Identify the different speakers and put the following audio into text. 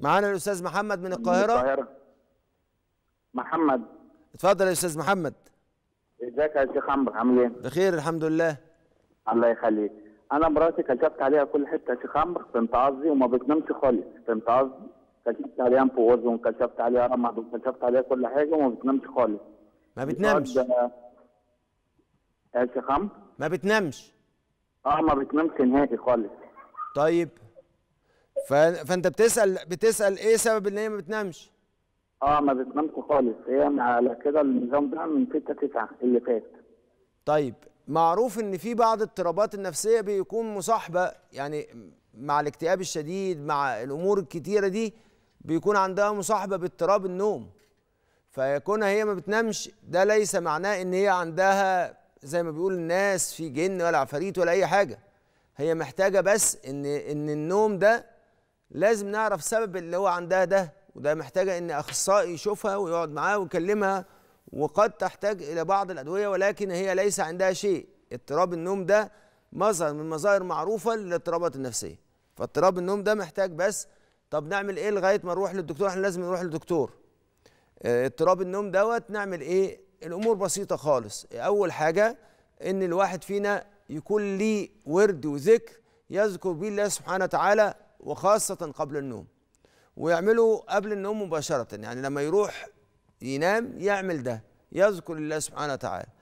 Speaker 1: معانا الاستاذ محمد من القاهره من القاهره محمد اتفضل يا استاذ محمد
Speaker 2: ازيك يا شيخ عمرو عامل ايه بخير الحمد لله الله يخليك انا مراتي كشفت عليها كل حته يا شيخ عمرو فهمت قصدي وما بتنامش خالص فهمت قصدي كشفت عليها امبوز وكشفت عليها رمض وكشفت عليها كل حاجه وما بتنامش خالص ما بتنامش يا شيخ عمرو ما بتنامش
Speaker 1: اه ما بتنامش نهائي خالص طيب فانت بتسال بتسال ايه سبب ان هي ما بتنامش؟ اه ما بتنامش خالص هي على كده النظام ده من 6 9 اللي فات طيب معروف ان في بعض الاضطرابات النفسيه بيكون مصاحبه يعني مع الاكتئاب الشديد مع الامور الكتيره دي بيكون عندها مصاحبه باضطراب النوم فيكونها هي ما بتنامش ده ليس معناه ان هي عندها زي ما بيقول الناس في جن ولا عفاريت ولا اي حاجه هي محتاجه بس ان ان النوم ده لازم نعرف سبب اللي هو عندها ده وده محتاجه ان اخصائي يشوفها ويقعد معاها ويكلمها وقد تحتاج الى بعض الادويه ولكن هي ليس عندها شيء اضطراب النوم ده مظهر من مظاهر معروفه للاضطرابات النفسيه فاضطراب النوم ده محتاج بس طب نعمل ايه لغايه ما نروح للدكتور احنا لازم نروح للدكتور آه، اضطراب النوم دوت نعمل ايه الامور بسيطه خالص اول حاجه ان الواحد فينا يكون ليه ورد وذكر يذكر به الله سبحانه وتعالى وخاصة قبل النوم ويعمله قبل النوم مباشرة يعني لما يروح ينام يعمل ده يذكر الله سبحانه وتعالى